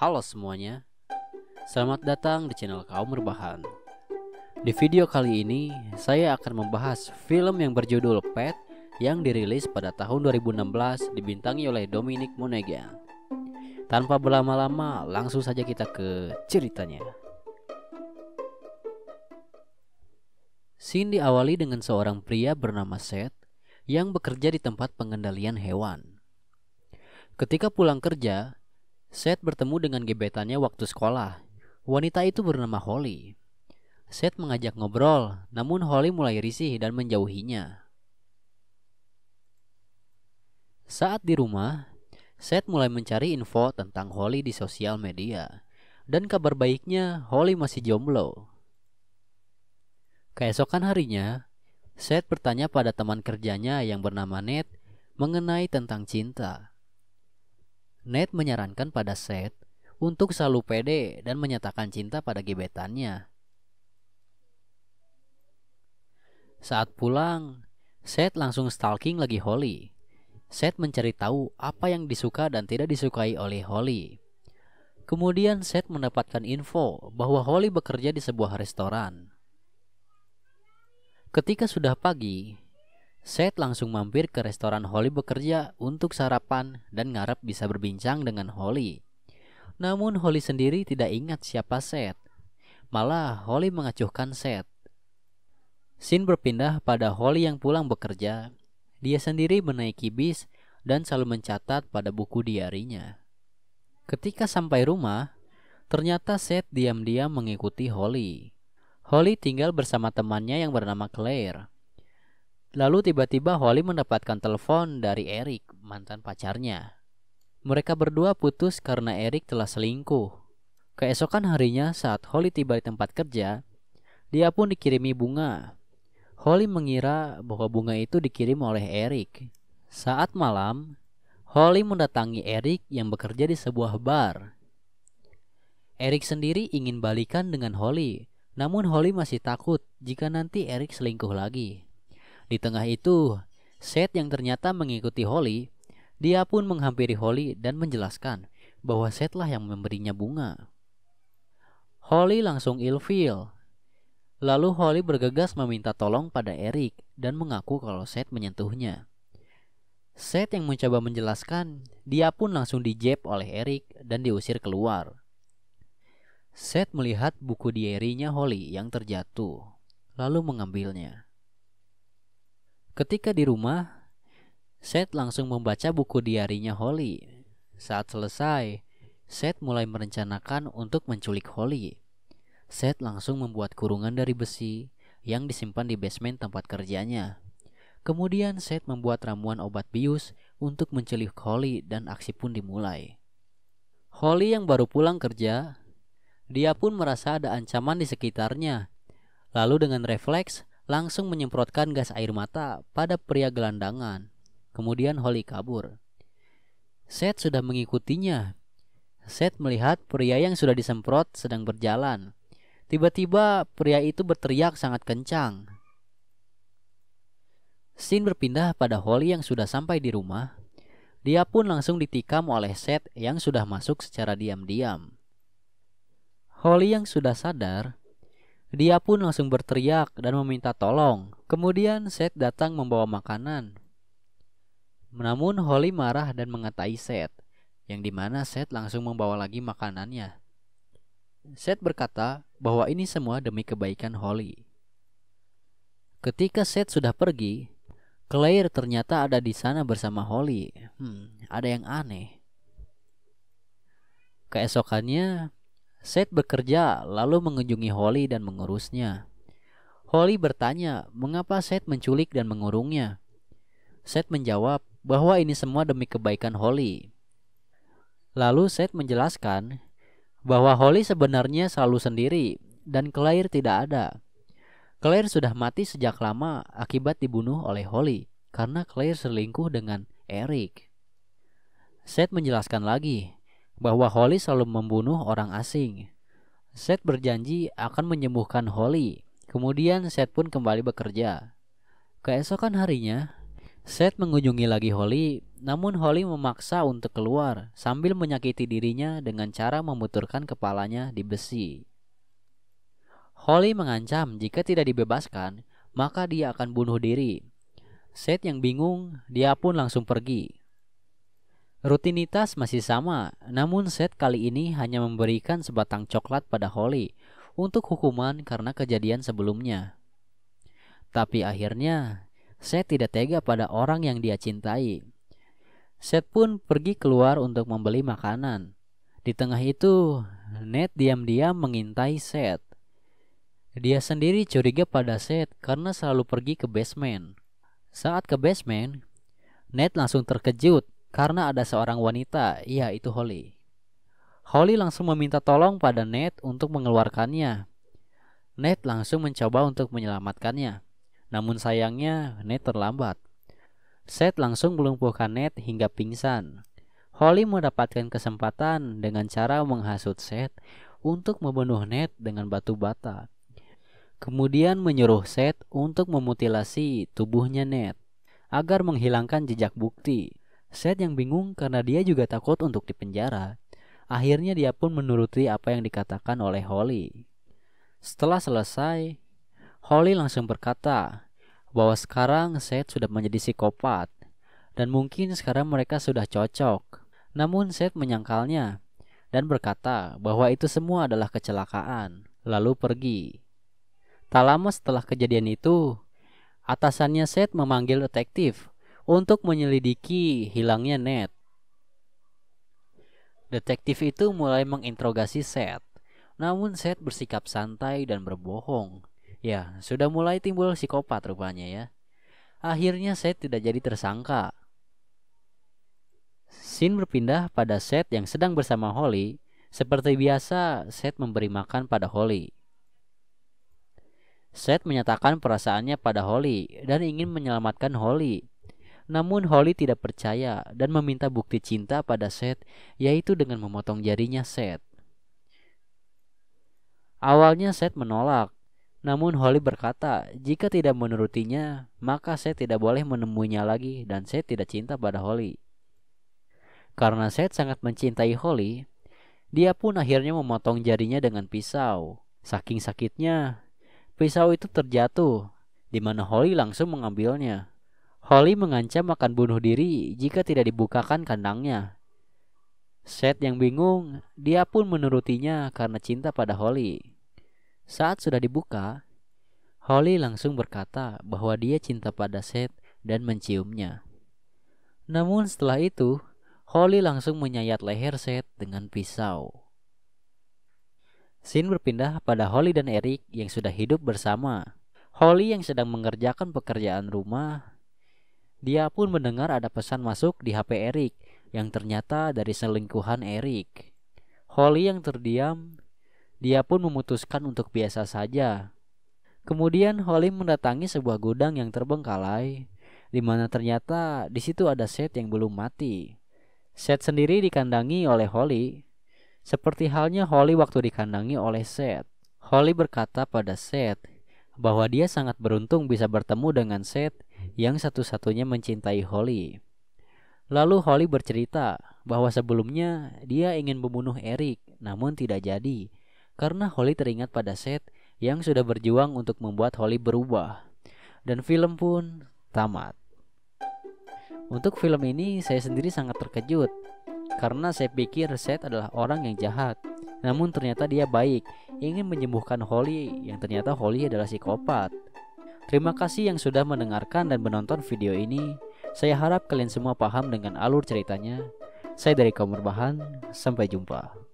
Halo semuanya, selamat datang di channel Kaum Berbahan. Di video kali ini, saya akan membahas film yang berjudul Pet yang dirilis pada tahun 2016 dibintangi oleh Dominic Monaghan. Tanpa berlama-lama, langsung saja kita ke ceritanya. Scene diawali dengan seorang pria bernama Seth yang bekerja di tempat pengendalian hewan. Ketika pulang kerja, Seth bertemu dengan gebetannya waktu sekolah. Wanita itu bernama Holly. Seth mengajak ngobrol, namun Holly mulai risih dan menjauhinya. Saat di rumah, Seth mulai mencari info tentang Holly di sosial media. Dan kabar baiknya, Holly masih jomblo. Keesokan harinya, Seth bertanya pada teman kerjanya yang bernama Ned mengenai tentang cinta. Ned menyarankan pada Seth untuk selalu pede dan menyatakan cinta pada gebetannya. Saat pulang, Seth langsung stalking lagi Holly. Seth mencari tahu apa yang disuka dan tidak disukai oleh Holly. Kemudian Seth mendapatkan info bahwa Holly bekerja di sebuah restoran. Ketika sudah pagi, Seth langsung mampir ke restoran Holly bekerja untuk sarapan dan ngarep bisa berbincang dengan Holly. Namun Holly sendiri tidak ingat siapa Seth. Malah Holly mengacuhkan Seth. Sin berpindah pada Holly yang pulang bekerja. Dia sendiri menaiki bis dan selalu mencatat pada buku diarinya. Ketika sampai rumah, ternyata Seth diam-diam mengikuti Holly. Holly tinggal bersama temannya yang bernama Claire. Lalu tiba-tiba Holly mendapatkan telepon dari Eric, mantan pacarnya. Mereka berdua putus karena Eric telah selingkuh. Keesokan harinya saat Holly tiba di tempat kerja, dia pun dikirimi bunga. Holly mengira bahwa bunga itu dikirim oleh Eric. Saat malam, Holly mendatangi Eric yang bekerja di sebuah bar. Eric sendiri ingin balikan dengan Holly, namun Holly masih takut jika nanti Eric selingkuh lagi. Di tengah itu, Seth yang ternyata mengikuti Holly, dia pun menghampiri Holly dan menjelaskan bahwa Seth lah yang memberinya bunga. Holly langsung ilfeel. Lalu Holly bergegas meminta tolong pada Eric dan mengaku kalau Seth menyentuhnya. Seth yang mencoba menjelaskan, dia pun langsung dijeb oleh Eric dan diusir keluar. Seth melihat buku diarinya Holly yang terjatuh, lalu mengambilnya. Ketika di rumah, Seth langsung membaca buku diarinya Holly. Saat selesai, Seth mulai merencanakan untuk menculik Holly. Seth langsung membuat kurungan dari besi yang disimpan di basement tempat kerjanya. Kemudian Seth membuat ramuan obat bius untuk menculik Holly dan aksi pun dimulai. Holly yang baru pulang kerja, dia pun merasa ada ancaman di sekitarnya. Lalu dengan refleks, langsung menyemprotkan gas air mata pada pria gelandangan. Kemudian Holly kabur. Seth sudah mengikutinya. Seth melihat pria yang sudah disemprot sedang berjalan. Tiba-tiba pria itu berteriak sangat kencang. Sin berpindah pada Holly yang sudah sampai di rumah. Dia pun langsung ditikam oleh Seth yang sudah masuk secara diam-diam. Holly yang sudah sadar dia pun langsung berteriak dan meminta tolong. Kemudian Seth datang membawa makanan. Namun Holly marah dan mengatai Seth, yang dimana Seth langsung membawa lagi makanannya. Seth berkata bahwa ini semua demi kebaikan Holly. Ketika Seth sudah pergi, Claire ternyata ada di sana bersama Holly. Hmm, ada yang aneh. Keesokannya, Seth bekerja lalu mengunjungi Holly dan mengurusnya. Holly bertanya mengapa Seth menculik dan mengurungnya. Seth menjawab bahwa ini semua demi kebaikan Holly. Lalu Seth menjelaskan bahwa Holly sebenarnya selalu sendiri dan Claire tidak ada. Claire sudah mati sejak lama akibat dibunuh oleh Holly karena Claire selingkuh dengan Eric. Seth menjelaskan lagi bahwa Holly selalu membunuh orang asing. Seth berjanji akan menyembuhkan Holly. Kemudian Seth pun kembali bekerja. Keesokan harinya, Seth mengunjungi lagi Holly, namun Holly memaksa untuk keluar sambil menyakiti dirinya dengan cara memuturkan kepalanya di besi. Holly mengancam jika tidak dibebaskan, maka dia akan bunuh diri. Seth yang bingung, dia pun langsung pergi. Rutinitas masih sama, namun Seth kali ini hanya memberikan sebatang coklat pada Holly untuk hukuman karena kejadian sebelumnya. Tapi akhirnya, Seth tidak tega pada orang yang dia cintai. Seth pun pergi keluar untuk membeli makanan. Di tengah itu, Ned diam-diam mengintai Seth. Dia sendiri curiga pada Seth karena selalu pergi ke basement. Saat ke basement, Ned langsung terkejut karena ada seorang wanita, yaitu Holly. Holly langsung meminta tolong pada Ned untuk mengeluarkannya. Ned langsung mencoba untuk menyelamatkannya. Namun sayangnya, Ned terlambat. Seth langsung melumpuhkan Ned hingga pingsan. Holly mendapatkan kesempatan dengan cara menghasut Seth untuk membunuh Ned dengan batu bata. Kemudian menyuruh Seth untuk memutilasi tubuhnya Ned agar menghilangkan jejak bukti. Seth yang bingung karena dia juga takut untuk dipenjara. Akhirnya dia pun menuruti apa yang dikatakan oleh Holly. Setelah selesai, Holly langsung berkata bahwa sekarang Seth sudah menjadi psikopat dan mungkin sekarang mereka sudah cocok. Namun Seth menyangkalnya dan berkata bahwa itu semua adalah kecelakaan, lalu pergi. Tak lama setelah kejadian itu, atasannya Seth memanggil detektif untuk menyelidiki hilangnya Ned. Detektif itu mulai menginterogasi Seth, namun Seth bersikap santai dan berbohong. Ya, sudah mulai timbul psikopat rupanya ya. Akhirnya Seth tidak jadi tersangka. Sin berpindah pada Seth yang sedang bersama Holly. Seperti biasa, Seth memberi makan pada Holly. Seth menyatakan perasaannya pada Holly dan ingin menyelamatkan Holly. Namun Holly tidak percaya dan meminta bukti cinta pada Seth, yaitu dengan memotong jarinya Seth. Awalnya Seth menolak, namun Holly berkata jika tidak menurutinya, maka Seth tidak boleh menemuinya lagi dan Seth tidak cinta pada Holly. Karena Seth sangat mencintai Holly, dia pun akhirnya memotong jarinya dengan pisau. Saking sakitnya, pisau itu terjatuh, di mana Holly langsung mengambilnya. Holly mengancam akan bunuh diri jika tidak dibukakan kandangnya. Seth yang bingung, dia pun menurutinya karena cinta pada Holly. Saat sudah dibuka, Holly langsung berkata bahwa dia cinta pada Seth dan menciumnya. Namun setelah itu, Holly langsung menyayat leher Seth dengan pisau. Sin berpindah pada Holly dan Eric yang sudah hidup bersama. Holly yang sedang mengerjakan pekerjaan rumah dia pun mendengar ada pesan masuk di HP Eric yang ternyata dari selingkuhan Eric. Holly yang terdiam, dia pun memutuskan untuk biasa saja. Kemudian Holly mendatangi sebuah gudang yang terbengkalai, di mana ternyata di situ ada Set yang belum mati. Set sendiri dikandangi oleh Holly, seperti halnya Holly waktu dikandangi oleh Set. Holly berkata pada Set bahwa dia sangat beruntung bisa bertemu dengan Set yang satu-satunya mencintai Holly. Lalu Holly bercerita bahwa sebelumnya dia ingin membunuh Eric namun tidak jadi karena Holly teringat pada Seth yang sudah berjuang untuk membuat Holly berubah. Dan film pun tamat. Untuk film ini saya sendiri sangat terkejut karena saya pikir Seth adalah orang yang jahat. Namun ternyata dia baik, ingin menyembuhkan Holly yang ternyata Holly adalah psikopat. Terima kasih yang sudah mendengarkan dan menonton video ini. Saya harap kalian semua paham dengan alur ceritanya. Saya dari kaum Bahan, sampai jumpa.